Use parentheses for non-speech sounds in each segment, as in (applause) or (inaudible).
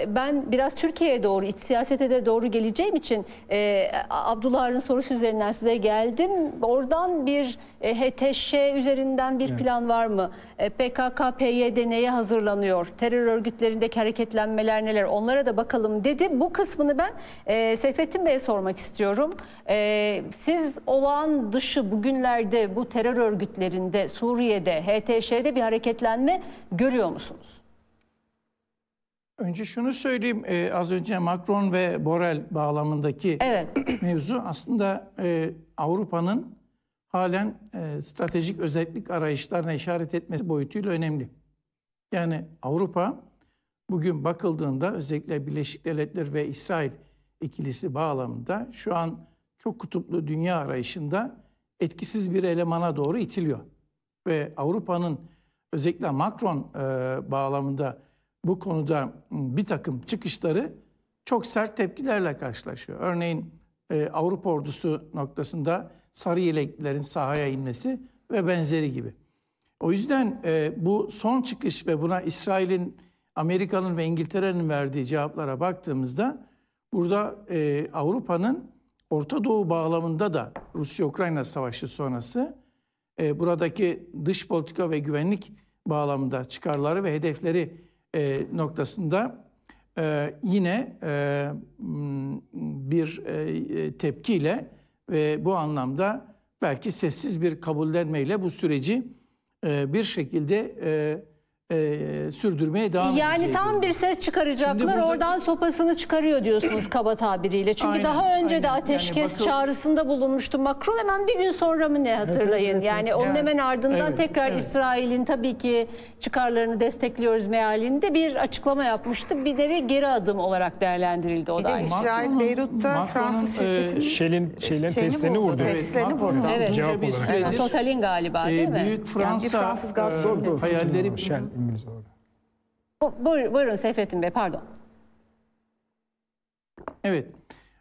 E, ben biraz Türkiye'ye doğru, iç siyasete de doğru geleceğim için e, Abdullah'ın sorusu üzerinden size geldim. Oradan bir e, HTŞ üzerinden bir evet. plan var mı? E, PKK, PYD neye hazırlanıyor? Terör örgütlerindeki hareketlenmeler neler? Onlara da bakalım dedi. Bu kısmını ben e, Seyfettin Bey'e sormak istiyorum. E, siz olağan dışı bugünlerde bu terör örgütlerinde, Suriye'de, HTŞ'de bir hareketlenme görüyor musunuz? Önce şunu söyleyeyim, e, az önce Macron ve Borel bağlamındaki evet. (coughs) mevzu aslında e, Avrupa'nın halen e, stratejik özellik arayışlarına işaret etmesi boyutuyla önemli. Yani Avrupa bugün bakıldığında özellikle Birleşik Devletler ve İsrail ikilisi bağlamında şu an çok kutuplu dünya arayışında etkisiz bir elemana doğru itiliyor. Ve Avrupa'nın özellikle Macron e, bağlamında bu konuda ıı, bir takım çıkışları çok sert tepkilerle karşılaşıyor. Örneğin e, Avrupa ordusu noktasında sarı yeleklilerin sahaya inmesi ve benzeri gibi. O yüzden e, bu son çıkış ve buna İsrail'in, Amerika'nın ve İngiltere'nin verdiği cevaplara baktığımızda burada e, Avrupa'nın Orta Doğu bağlamında da Rusya-Ukrayna savaşı sonrası e, buradaki dış politika ve güvenlik bağlamında çıkarları ve hedefleri e, noktasında e, yine e, bir e, e, tepkiyle ve bu anlamda belki sessiz bir kabullenmeyle bu süreci e, bir şekilde e, e, sürdürmeye devam yani edecek. Yani tam bir ses çıkaracaklar burada... oradan sopasını çıkarıyor diyorsunuz kaba tabiriyle. Çünkü aynen, daha önce aynen. de ateşkes yani Batı... çağrısında bulunmuştu Macron hemen bir gün sonra mı ne hatırlayın. Evet, yani evet, onun yani, hemen ardından evet, tekrar evet. İsrail'in tabii ki çıkarlarını destekliyoruz mealinde bir açıklama yapmıştı. Bir de ve geri adım olarak değerlendirildi o da. Bir de İsrail Beyrut'ta Fransız şirketinin e, Shell'in Shell'in testlerini vurdu. Testlerini vurdu. Evet. Cevap olarak. Total'in galiba değil mi? Büyük Fransa hayalleri bilmeniz doğru. Bu, buyurun, Seyfettin Bey pardon. Evet.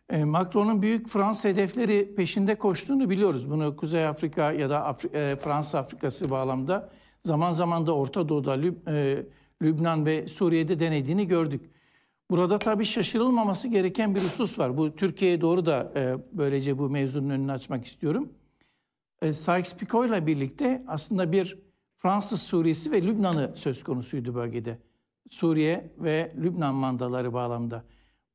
E, Macron'un büyük Fransa hedefleri peşinde koştuğunu biliyoruz. Bunu Kuzey Afrika ya da Afri e, Fransa Afrikası bağlamda zaman zaman da Orta Doğu'da Lüb e, Lübnan ve Suriye'de denediğini gördük. Burada tabii şaşırılmaması gereken bir husus var. Bu Türkiye'ye doğru da e, böylece bu mevzunun önünü açmak istiyorum. E, Sykes-Picot ile birlikte aslında bir Fransız Suriyesi ve Lübnan'ı söz konusuydu bölgede. Suriye ve Lübnan mandaları bağlamda.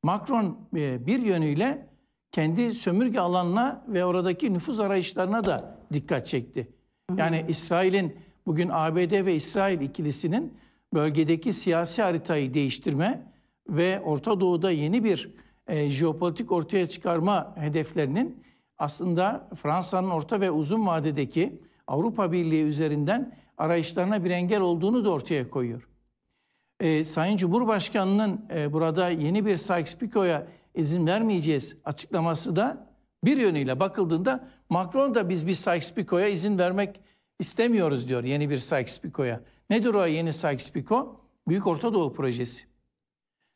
Macron e, bir yönüyle kendi sömürge alanına ve oradaki nüfuz arayışlarına da dikkat çekti. Yani İsrail'in bugün ABD ve İsrail ikilisinin bölgedeki siyasi haritayı değiştirme ve Orta Doğu'da yeni bir e, jeopolitik ortaya çıkarma hedeflerinin aslında Fransa'nın orta ve uzun vadedeki Avrupa Birliği üzerinden arayışlarına bir engel olduğunu da ortaya koyuyor. E, Sayın Cumhurbaşkanı'nın e, burada yeni bir sykes picota izin vermeyeceğiz açıklaması da bir yönüyle bakıldığında Macron da biz bir sykes picota izin vermek istemiyoruz diyor yeni bir sykes picota Nedir o yeni sykes picot Büyük Orta Doğu Projesi.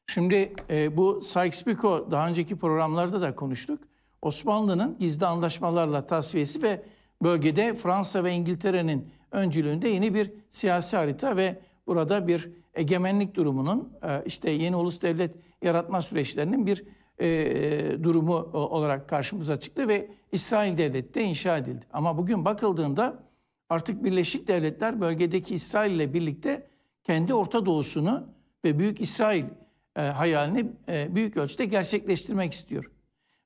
Şimdi e, bu sykes picot daha önceki programlarda da konuştuk. Osmanlı'nın gizli anlaşmalarla tasfiyesi ve bölgede Fransa ve İngiltere'nin öncülüğünde yeni bir siyasi harita ve burada bir egemenlik durumunun e, işte yeni ulus devlet yaratma süreçlerinin bir e, durumu e, olarak karşımıza çıktı ve İsrail devleti de inşa edildi. Ama bugün bakıldığında artık Birleşik Devletler bölgedeki İsrail ile birlikte kendi Orta Doğu'sunu ve Büyük İsrail hayalini büyük ölçüde gerçekleştirmek istiyor.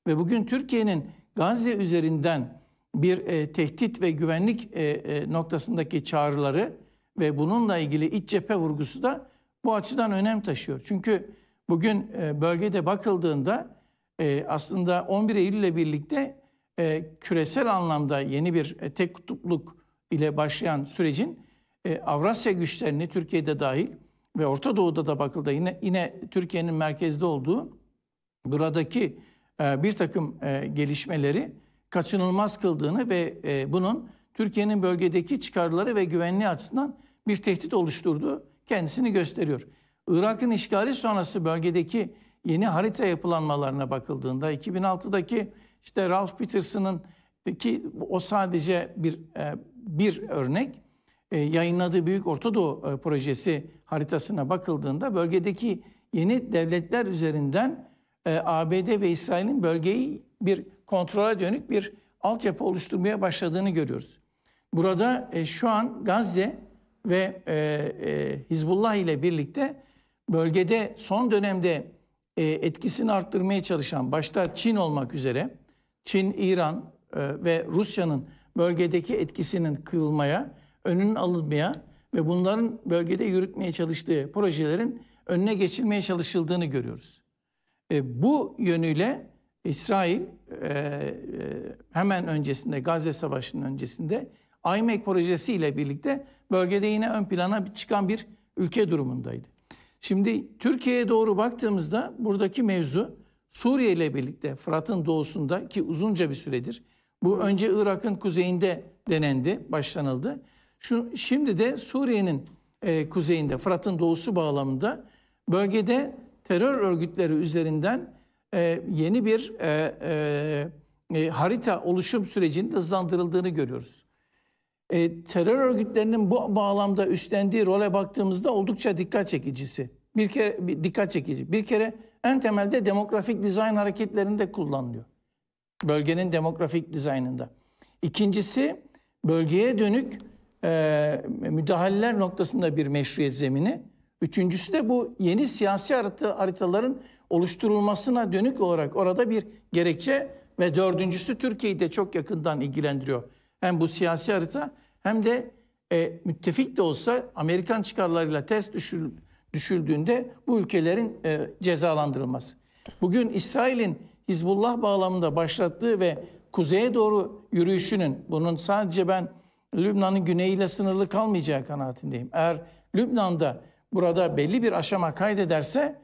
Ve bugün Türkiye'nin Gazze üzerinden bir e, tehdit ve güvenlik e, e, noktasındaki çağrıları ve bununla ilgili iç cephe vurgusu da bu açıdan önem taşıyor. Çünkü bugün e, bölgede bakıldığında e, aslında 11 Eylül ile birlikte e, küresel anlamda yeni bir e, tek kutupluk ile başlayan sürecin e, Avrasya güçlerini Türkiye'de dahil ve Orta Doğu'da da bakıldığında yine yine Türkiye'nin merkezde olduğu buradaki e, bir takım e, gelişmeleri kaçınılmaz kıldığını ve e, bunun Türkiye'nin bölgedeki çıkarları ve güvenliği açısından bir tehdit oluşturduğu kendisini gösteriyor. Irak'ın işgali sonrası bölgedeki yeni harita yapılanmalarına bakıldığında 2006'daki işte Ralph Peterson'ın e, ki o sadece bir e, bir örnek e, yayınladığı Büyük Ortadoğu Doğu projesi haritasına bakıldığında bölgedeki yeni devletler üzerinden ABD ve İsrail'in bölgeyi bir kontrola dönük bir altyapı oluşturmaya başladığını görüyoruz. Burada e, şu an Gazze ve e, e, Hizbullah ile birlikte bölgede son dönemde e, etkisini arttırmaya çalışan başta Çin olmak üzere Çin, İran e, ve Rusya'nın bölgedeki etkisinin kırılmaya, önünün alınmaya ve bunların bölgede yürütmeye çalıştığı projelerin önüne geçilmeye çalışıldığını görüyoruz. E, bu yönüyle İsrail e, e, hemen öncesinde Gazze Savaşı'nın öncesinde IMEC ile birlikte bölgede yine ön plana çıkan bir ülke durumundaydı. Şimdi Türkiye'ye doğru baktığımızda buradaki mevzu Suriye ile birlikte Fırat'ın doğusunda ki uzunca bir süredir bu önce Irak'ın kuzeyinde denendi, başlanıldı. Şu, şimdi de Suriye'nin e, kuzeyinde Fırat'ın doğusu bağlamında bölgede terör örgütleri üzerinden e, yeni bir e, e, e harita oluşum sürecinin hızlandırıldığını görüyoruz. E, terör örgütlerinin bu bağlamda üstlendiği role baktığımızda oldukça dikkat çekicisi. Bir kere bir, dikkat çekici. Bir kere en temelde demografik dizayn hareketlerinde kullanılıyor. Bölgenin demografik dizaynında. İkincisi bölgeye dönük e, müdahaleler noktasında bir meşruiyet zemini. Üçüncüsü de bu yeni siyasi harita, haritaların oluşturulmasına dönük olarak orada bir gerekçe ve dördüncüsü Türkiye'yi de çok yakından ilgilendiriyor. Hem bu siyasi harita hem de e, müttefik de olsa Amerikan çıkarlarıyla ters düşül, düşüldüğünde bu ülkelerin e, cezalandırılması. Bugün İsrail'in Hizbullah bağlamında başlattığı ve kuzeye doğru yürüyüşünün bunun sadece ben Lübnan'ın güneyiyle sınırlı kalmayacağı kanaatindeyim. Eğer Lübnan'da burada belli bir aşama kaydederse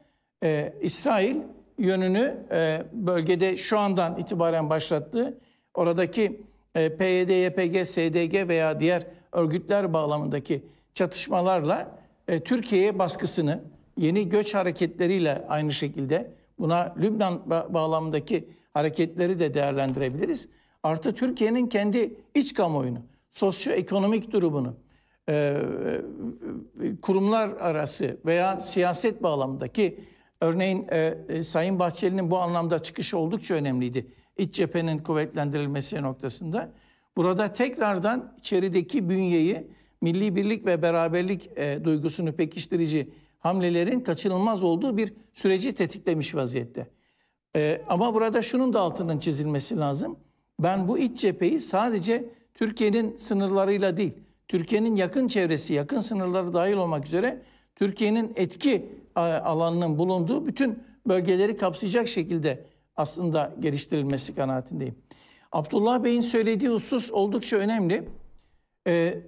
e, İsrail yönünü e, bölgede şu andan itibaren başlattı. Oradaki e, PYD, YPG, SDG veya diğer örgütler bağlamındaki çatışmalarla e, Türkiye'ye baskısını yeni göç hareketleriyle aynı şekilde buna Lübnan bağlamındaki hareketleri de değerlendirebiliriz. Artı Türkiye'nin kendi iç kamuoyunu, sosyoekonomik durumunu, e, e, e, kurumlar arası veya siyaset bağlamındaki örneğin Sayın Bahçeli'nin bu anlamda çıkışı oldukça önemliydi. İç cephenin kuvvetlendirilmesi noktasında. Burada tekrardan içerideki bünyeyi milli birlik ve beraberlik duygusunu pekiştirici hamlelerin kaçınılmaz olduğu bir süreci tetiklemiş vaziyette. ama burada şunun da altının çizilmesi lazım. Ben bu iç cepheyi sadece Türkiye'nin sınırlarıyla değil, Türkiye'nin yakın çevresi, yakın sınırları dahil olmak üzere Türkiye'nin etki e, alanının bulunduğu bütün bölgeleri kapsayacak şekilde aslında geliştirilmesi kanaatindeyim. Abdullah Bey'in söylediği husus oldukça önemli. Ee,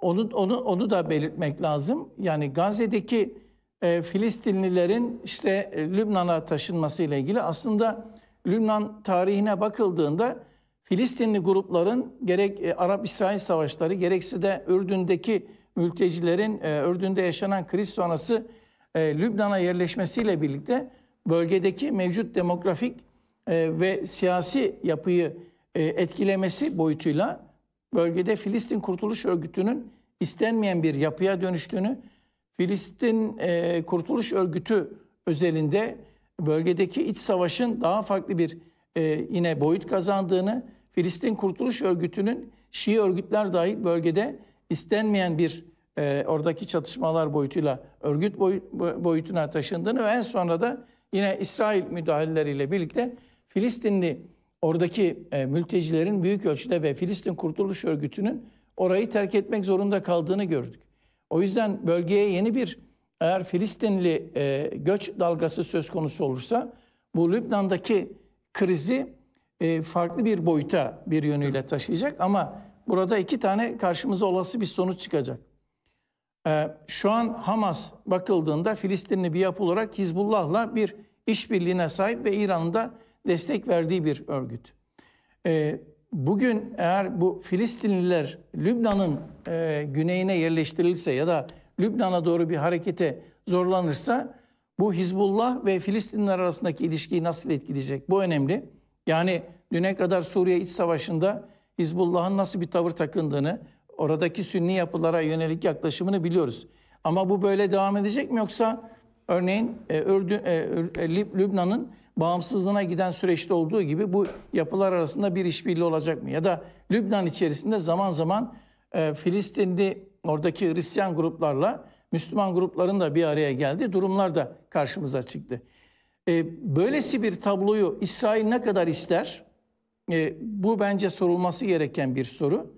onu, onu, onu da belirtmek lazım. Yani Gazze'deki e, Filistinlilerin işte e, Lübnan'a taşınması ile ilgili aslında Lübnan tarihine bakıldığında Filistinli grupların gerek e, Arap-İsrail savaşları gerekse de Ürdün'deki mültecilerin e, Ürdün'de yaşanan kriz sonrası e, Lübnan'a yerleşmesiyle birlikte bölgedeki mevcut demografik ve siyasi yapıyı etkilemesi boyutuyla bölgede Filistin Kurtuluş Örgütü'nün istenmeyen bir yapıya dönüştüğünü, Filistin Kurtuluş Örgütü özelinde bölgedeki iç savaşın daha farklı bir e, yine boyut kazandığını, Filistin Kurtuluş Örgütü'nün Şii örgütler dahil bölgede istenmeyen bir e, oradaki çatışmalar boyutuyla örgüt boy, boyutuna taşındığını ve en sonra da yine İsrail müdahaleleriyle birlikte Filistinli oradaki e, mültecilerin büyük ölçüde ve Filistin Kurtuluş Örgütü'nün orayı terk etmek zorunda kaldığını gördük. O yüzden bölgeye yeni bir eğer Filistinli e, göç dalgası söz konusu olursa bu Lübnan'daki krizi e, farklı bir boyuta bir yönüyle taşıyacak ama burada iki tane karşımıza olası bir sonuç çıkacak. E, şu an Hamas bakıldığında Filistinli bir yapı olarak Hizbullah'la bir işbirliğine sahip ve İran'ın da destek verdiği bir örgüt. E, bugün eğer bu Filistinliler Lübnan'ın e, güneyine yerleştirilirse ya da Lübnan'a doğru bir harekete zorlanırsa bu Hizbullah ve Filistinler arasındaki ilişkiyi nasıl etkileyecek? Bu önemli. Yani düne kadar Suriye iç savaşında Hizbullah'ın nasıl bir tavır takındığını, oradaki sünni yapılara yönelik yaklaşımını biliyoruz. Ama bu böyle devam edecek mi yoksa örneğin e, Ürdün, e, e Lübnan'ın bağımsızlığına giden süreçte olduğu gibi bu yapılar arasında bir işbirliği olacak mı? Ya da Lübnan içerisinde zaman zaman e, Filistinli oradaki Hristiyan gruplarla Müslüman grupların da bir araya geldi, durumlar da karşımıza çıktı. E, böylesi bir tabloyu İsrail ne kadar ister? E, bu bence sorulması gereken bir soru.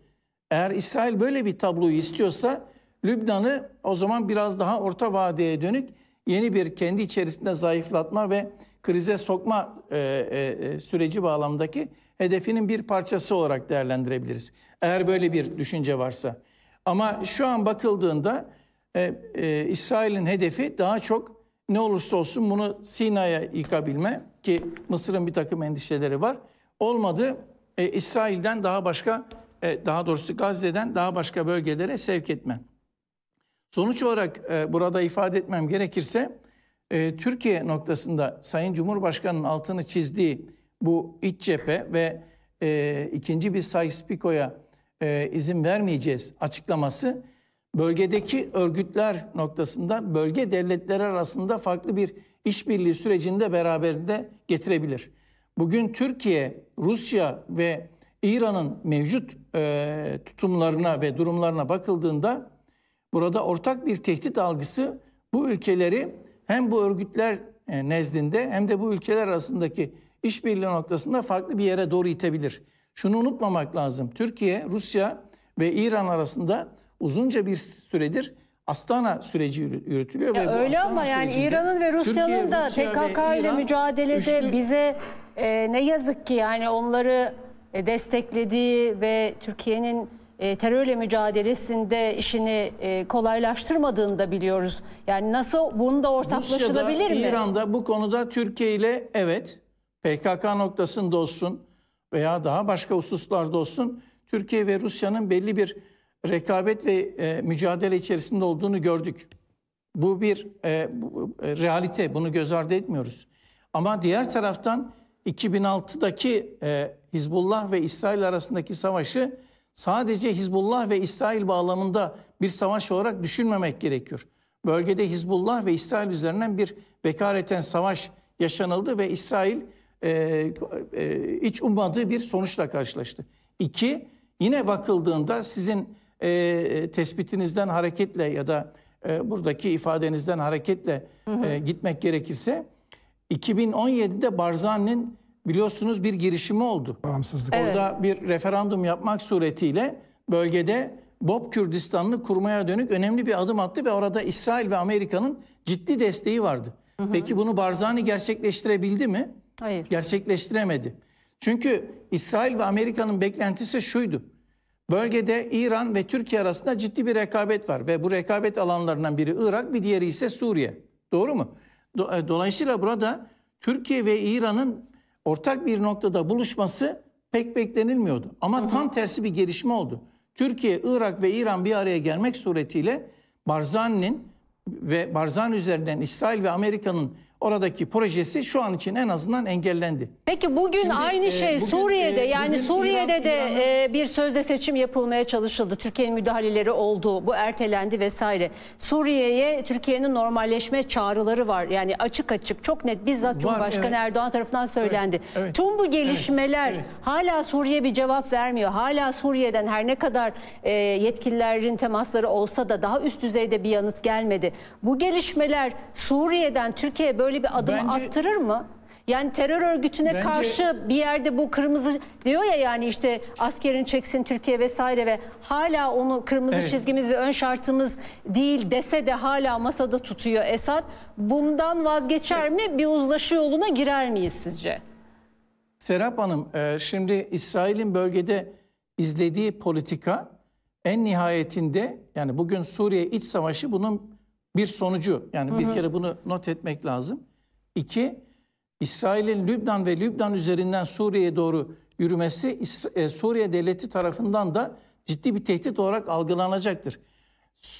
Eğer İsrail böyle bir tabloyu istiyorsa Lübnan'ı o zaman biraz daha orta vadeye dönük yeni bir kendi içerisinde zayıflatma ve krize sokma e, e, e süreci bağlamındaki hedefinin bir parçası olarak değerlendirebiliriz. Eğer böyle bir düşünce varsa. Ama şu an bakıldığında e, e, İsrail'in hedefi daha çok ne olursa olsun bunu Sina'ya yıkabilme ki Mısır'ın bir takım endişeleri var. Olmadı e, İsrail'den daha başka e, daha doğrusu Gazze'den daha başka bölgelere sevk etme. Sonuç olarak e, burada ifade etmem gerekirse e, Türkiye noktasında Sayın Cumhurbaşkanı'nın altını çizdiği bu iç cephe ve e, ikinci bir Sayıs-Piko'ya e, izin vermeyeceğiz açıklaması bölgedeki örgütler noktasında bölge devletleri arasında farklı bir işbirliği sürecinde beraberinde getirebilir. Bugün Türkiye, Rusya ve İran'ın mevcut e, tutumlarına ve durumlarına bakıldığında burada ortak bir tehdit algısı bu ülkeleri hem bu örgütler e, nezdinde hem de bu ülkeler arasındaki işbirliği noktasında farklı bir yere doğru itebilir. Şunu unutmamak lazım. Türkiye, Rusya ve İran arasında uzunca bir süredir Astana süreci yürütülüyor ve öyle ama yani İran'ın ve Rusya'nın da Rusya PKK ile İran mücadelede üçlü... bize e, ne yazık ki yani onları e, desteklediği ve Türkiye'nin e, terörle mücadelesinde işini e, kolaylaştırmadığını da biliyoruz. Yani nasıl bunu da ortaklaşılabilir Rusya'da, mi? İran'da bu konuda Türkiye ile evet PKK noktasında olsun veya daha başka hususlarda olsun Türkiye ve Rusya'nın belli bir rekabet ve e, mücadele içerisinde olduğunu gördük. Bu bir e, bu, e, realite, bunu göz ardı etmiyoruz. Ama diğer taraftan 2006'daki e, Hizbullah ve İsrail arasındaki savaşı sadece Hizbullah ve İsrail bağlamında bir savaş olarak düşünmemek gerekiyor. Bölgede Hizbullah ve İsrail üzerinden bir vekareten savaş yaşanıldı ve İsrail e, e, hiç ummadığı bir sonuçla karşılaştı. İki, yine bakıldığında sizin e, tespitinizden hareketle ya da e, buradaki ifadenizden hareketle E, gitmek gerekirse 2017'de Barzani'nin biliyorsunuz bir girişimi oldu. Bağımsızlık. Evet. Orada bir referandum yapmak suretiyle bölgede Bob Kürdistan'ını kurmaya dönük önemli bir adım attı ve orada İsrail ve Amerika'nın ciddi desteği vardı. Hı hı. Peki bunu Barzani gerçekleştirebildi mi? Hayır. Gerçekleştiremedi. Çünkü İsrail ve Amerika'nın beklentisi şuydu. Bölgede İran ve Türkiye arasında ciddi bir rekabet var ve bu rekabet alanlarından biri Irak, bir diğeri ise Suriye. Doğru mu? E, dolayısıyla burada Türkiye ve İran'ın ortak bir noktada buluşması pek beklenilmiyordu. Ama hı hı. tam tersi bir gelişme oldu. Türkiye, Irak ve İran bir araya gelmek suretiyle Barzani'nin ve Barzani üzerinden İsrail ve Amerika'nın oradaki projesi şu an için en azından engellendi. Peki bugün Şimdi, aynı e, şey e, bugün, Suriye'de e, yani Suriye'de İran, de e, bir sözde seçim yapılmaya çalışıldı. Türkiye'nin müdahaleleri oldu. Bu ertelendi vesaire. Suriye'ye Türkiye'nin normalleşme çağrıları var. Yani açık açık çok net bizzat Cumhurbaşkanı evet. Erdoğan tarafından söylendi. Evet, evet, Tüm bu gelişmeler evet, evet. hala Suriye bir cevap vermiyor. Hala Suriye'den her ne kadar e, yetkililerin temasları olsa da daha üst düzeyde bir yanıt gelmedi. Bu gelişmeler Suriye'den Türkiye'ye böyle böyle bir adım bence, attırır mı? Yani terör örgütüne bence, karşı bir yerde bu kırmızı diyor ya yani işte askerin çeksin Türkiye vesaire ve hala onu kırmızı evet. çizgimiz ve ön şartımız değil dese de hala masada tutuyor Esad. Bundan vazgeçer mi? Bir uzlaşı yoluna girer miyiz sizce? Serap Hanım, e, şimdi İsrail'in bölgede izlediği politika en nihayetinde yani bugün Suriye iç savaşı bunun bir sonucu. Yani hı hı. bir kere bunu not etmek lazım. İki, İsrail'in Lübnan ve Lübnan üzerinden Suriye'ye doğru yürümesi e, Suriye devleti tarafından da ciddi bir tehdit olarak algılanacaktır.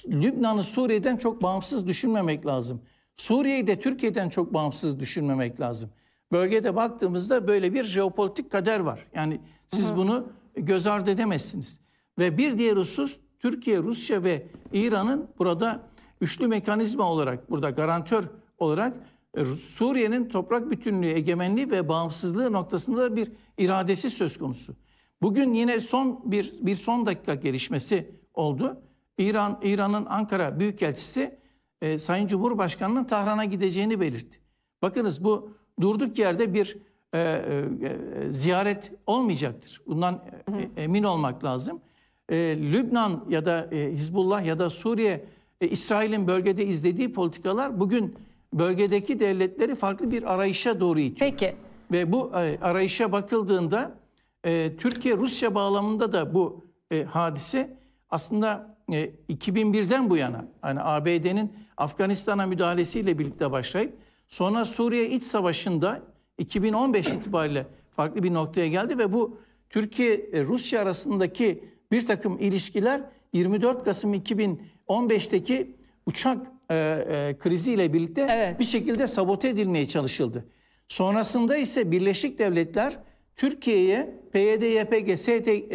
Lübnan'ı Suriye'den çok bağımsız düşünmemek lazım. Suriye'yi de Türkiye'den çok bağımsız düşünmemek lazım. Bölgede baktığımızda böyle bir jeopolitik kader var. Yani siz bunu göz ardı edemezsiniz. Ve bir diğer husus Türkiye, Rusya ve İran'ın burada üçlü mekanizma olarak burada garantör olarak e, Suriye'nin toprak bütünlüğü, egemenliği ve bağımsızlığı noktasında bir iradesi söz konusu. Bugün yine son bir bir son dakika gelişmesi oldu. İran İran'ın Ankara Büyükelçisi e, Sayın Cumhurbaşkanı'nın Tahran'a gideceğini belirtti. Bakınız bu durduk yerde bir e, e, ziyaret olmayacaktır. Bundan e, e emin olmak lazım. E, Lübnan ya da e, Hizbullah ya da Suriye e, İsrail'in bölgede izlediği politikalar bugün bölgedeki devletleri farklı bir arayışa doğru itiyor. Peki. Ve bu e, arayışa bakıldığında e, Türkiye-Rusya bağlamında da bu e, hadise aslında e, 2001'den bu yana yani ABD'nin Afganistan'a müdahalesiyle birlikte başlayıp sonra Suriye iç savaşında 2015 itibariyle farklı bir noktaya geldi ve bu Türkiye-Rusya arasındaki bir takım ilişkiler 24 Kasım 2015'teki uçak e, e, kriziyle birlikte evet. bir şekilde sabote edilmeye çalışıldı. Sonrasında ise Birleşik Devletler Türkiye'ye PYD-YPG,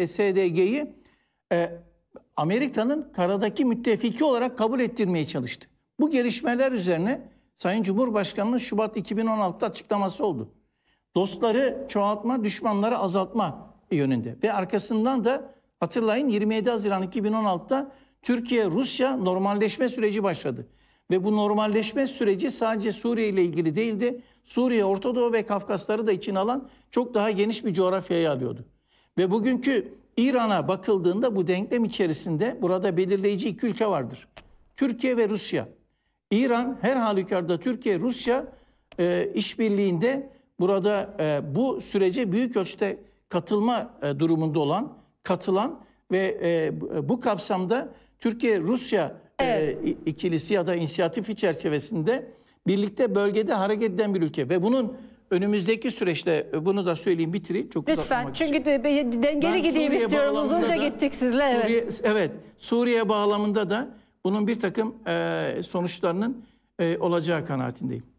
SDG'yi e, e, Amerika'nın karadaki müttefiki olarak kabul ettirmeye çalıştı. Bu gelişmeler üzerine Sayın Cumhurbaşkanı'nın Şubat 2016'da açıklaması oldu. Dostları çoğaltma, düşmanları azaltma yönünde. Ve arkasından da hatırlayın 27 Haziran 2016'da Türkiye-Rusya normalleşme süreci başladı. Ve bu normalleşme süreci sadece Suriye ile ilgili değildi. Suriye, Orta Doğu ve Kafkasları da için alan çok daha geniş bir coğrafyayı alıyordu. Ve bugünkü İran'a bakıldığında bu denklem içerisinde burada belirleyici iki ülke vardır. Türkiye ve Rusya. İran her halükarda Türkiye, Rusya e, işbirliğinde burada e, bu sürece büyük ölçüde katılma e, durumunda olan, katılan ve e, bu kapsamda Türkiye-Rusya evet. e, ikilisi ya da inisiyatifi çerçevesinde birlikte bölgede hareket eden bir ülke ve bunun önümüzdeki süreçte e, bunu da söyleyeyim bitireyim çok Lütfen çünkü için. dengeli ben gideyim Suriye istiyorum uzunca da, gittik sizle evet. Suriye, evet Suriye bağlamında da bunun bir takım e, sonuçlarının e, olacağı kanaatindeyim.